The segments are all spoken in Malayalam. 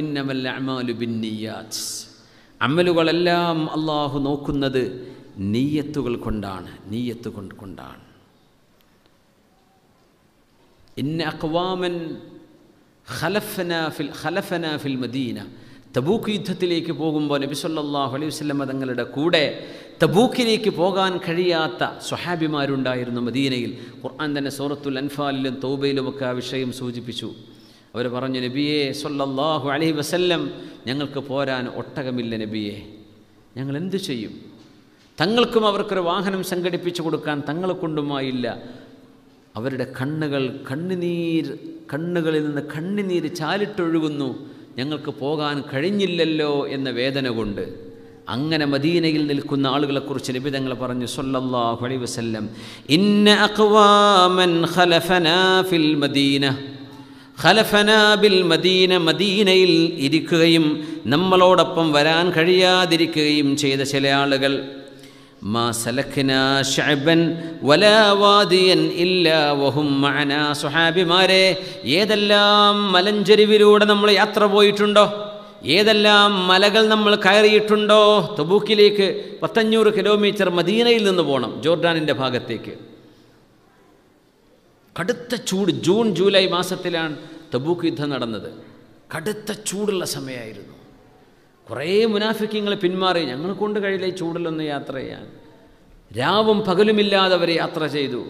ഇന്നമല്ല അമാലു ബിന്നിയാത്ത് അമലുകളെല്ലാം അള്ളാഹു നോക്കുന്നത് നീയത്തുകൾ കൊണ്ടാണ് നീയത്ത് കൊണ്ട് കൊണ്ടാണ് ഇന്ന അക്വാമൻ ഖലഫന ഫിൽ ഫിൽ മദീന തബൂക്ക് യുദ്ധത്തിലേക്ക് പോകുമ്പോൾ നബി സല്ലാഹു അലൈഹി വസ്ലമ തങ്ങളുടെ കൂടെ തബൂക്കിലേക്ക് പോകാൻ കഴിയാത്ത സ്വഹാബിമാരുണ്ടായിരുന്നു മദീനയിൽ ഖുർആൻ തന്നെ സൂറത്തുൽ അൻഫാലിലും തൗബയിലുമൊക്കെ ആ വിഷയം സൂചിപ്പിച്ചു അവർ പറഞ്ഞു നബിയെ സൊല്ലാഹു അലഹി വസല്ലം ഞങ്ങൾക്ക് പോരാൻ ഒട്ടകമില്ല നബിയെ ഞങ്ങൾ എന്തു ചെയ്യും തങ്ങൾക്കും അവർക്കൊരു വാഹനം സംഘടിപ്പിച്ചു കൊടുക്കാൻ തങ്ങളെ കൊണ്ടുമായില്ല അവരുടെ കണ്ണുകൾ കണ്ണുനീർ കണ്ണുകളിൽ നിന്ന് കണ്ണുനീർ ചാലിട്ടൊഴുകുന്നു ഞങ്ങൾക്ക് പോകാൻ കഴിഞ്ഞില്ലല്ലോ എന്ന വേദന കൊണ്ട് അങ്ങനെ മദീനയിൽ നിൽക്കുന്ന ആളുകളെക്കുറിച്ച് ലഭിതങ്ങൾ പറഞ്ഞു സൊല്ലാഹു അലൈ വസല്ലം ഇന്ന അഖ്വാമൻ ഖലഫനാ ഫിൽ മദീന ബിൽ മദീന മദീനയിൽ ഇരിക്കുകയും നമ്മളോടൊപ്പം വരാൻ കഴിയാതിരിക്കുകയും ചെയ്ത ചില ആളുകൾ മാ സലഖ്ന ഷഅബൻ വലാവാദിയൻ ഇല്ലാ വഹും സുഹാബിമാരെ ഏതെല്ലാം മലഞ്ചെരിവിലൂടെ നമ്മൾ യാത്ര പോയിട്ടുണ്ടോ ഏതെല്ലാം മലകൾ നമ്മൾ കയറിയിട്ടുണ്ടോ തബൂക്കിലേക്ക് പത്തഞ്ഞൂറ് കിലോമീറ്റർ മദീനയിൽ നിന്ന് പോകണം ജോർഡാനിൻ്റെ ഭാഗത്തേക്ക് കടുത്ത ചൂട് ജൂൺ ജൂലൈ മാസത്തിലാണ് തബൂക്ക് യുദ്ധം നടന്നത് കടുത്ത ചൂടുള്ള സമയമായിരുന്നു കുറേ മുനാഫിക്കങ്ങൾ പിന്മാറി ഞങ്ങൾ കൊണ്ട് കഴിയില്ല ഈ ചൂടിലൊന്ന് യാത്ര ചെയ്യാൻ രാവും പകലുമില്ലാതെ അവർ യാത്ര ചെയ്തു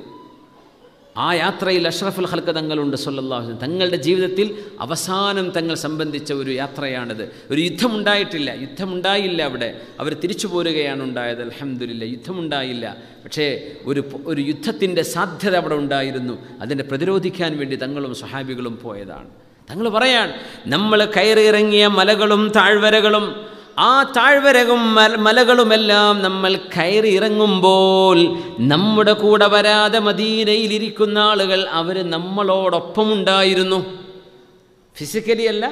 ആ യാത്രയിൽ അഷ്റഫുൽ ഹൽക്ക തങ്ങളുണ്ട് സൊല്ലാഹു തങ്ങളുടെ ജീവിതത്തിൽ അവസാനം തങ്ങൾ സംബന്ധിച്ച ഒരു യാത്രയാണിത് ഒരു യുദ്ധമുണ്ടായിട്ടില്ല യുദ്ധമുണ്ടായില്ല അവിടെ അവർ തിരിച്ചു പോരുകയാണ് ഉണ്ടായത് അലഹമില്ല യുദ്ധമുണ്ടായില്ല പക്ഷേ ഒരു ഒരു യുദ്ധത്തിൻ്റെ സാധ്യത അവിടെ ഉണ്ടായിരുന്നു അതിനെ പ്രതിരോധിക്കാൻ വേണ്ടി തങ്ങളും സഹാബികളും പോയതാണ് തങ്ങൾ പറയാൻ നമ്മൾ കയറിയിറങ്ങിയ മലകളും താഴ്വരകളും ആ താഴ്വരകും മലകളുമെല്ലാം നമ്മൾ കയറി ഇറങ്ങുമ്പോൾ നമ്മുടെ കൂടെ വരാതെ മദീനയിലിരിക്കുന്ന ആളുകൾ അവർ നമ്മളോടൊപ്പം ഉണ്ടായിരുന്നു ഫിസിക്കലി അല്ല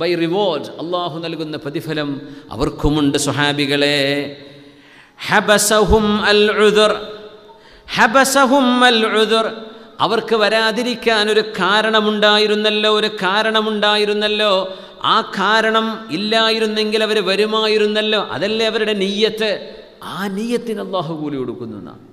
ബൈ റിവോർഡ് അള്ളാഹു നൽകുന്ന പ്രതിഫലം അവർക്കുമുണ്ട് സുഹാബികളെ ഹബസഹും ഹബസഹും അവർക്ക് വരാതിരിക്കാൻ ഒരു കാരണമുണ്ടായിരുന്നല്ലോ ഒരു കാരണമുണ്ടായിരുന്നല്ലോ ആ കാരണം ഇല്ലായിരുന്നെങ്കിൽ അവർ വരുമായിരുന്നല്ലോ അതല്ലേ അവരുടെ നെയ്യത്ത് ആ നെയ്യത്തിന് അള്ളാഹു കൂലി കൊടുക്കുന്നു എന്നാണ്